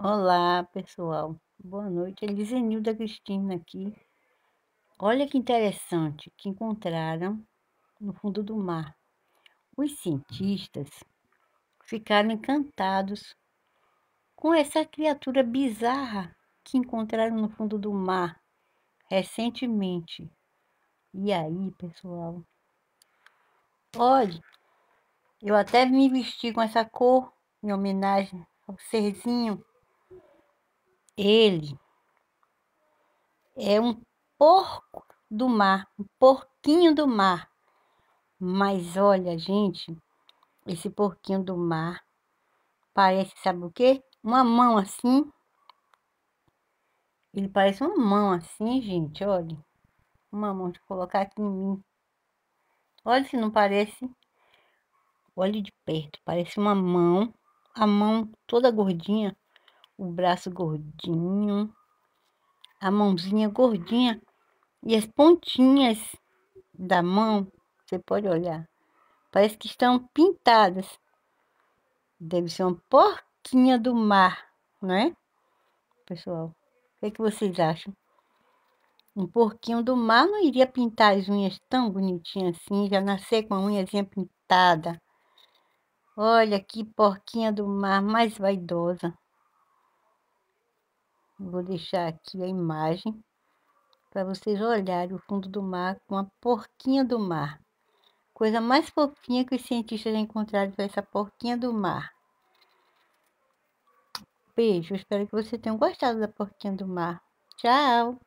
Olá, pessoal. Boa noite. Elisenilda Cristina aqui. Olha que interessante que encontraram no fundo do mar. Os cientistas ficaram encantados com essa criatura bizarra que encontraram no fundo do mar recentemente. E aí, pessoal? Olhe, eu até me vesti com essa cor em homenagem ao serzinho ele é um porco do mar, um porquinho do mar. Mas olha, gente, esse porquinho do mar parece, sabe o quê? Uma mão assim. Ele parece uma mão assim, gente, olha. Uma mão de colocar aqui em mim. Olha se não parece. Olhe de perto, parece uma mão, a mão toda gordinha o braço gordinho, a mãozinha gordinha e as pontinhas da mão, você pode olhar, parece que estão pintadas. Deve ser uma porquinha do mar, não é? Pessoal, o que, é que vocês acham? Um porquinho do mar não iria pintar as unhas tão bonitinhas assim, já nascer com a unhazinha pintada. Olha que porquinha do mar mais vaidosa. Vou deixar aqui a imagem para vocês olharem o fundo do mar com a porquinha do mar. Coisa mais fofinha que os cientistas encontraram foi essa porquinha do mar. Beijo, espero que vocês tenham gostado da porquinha do mar. Tchau!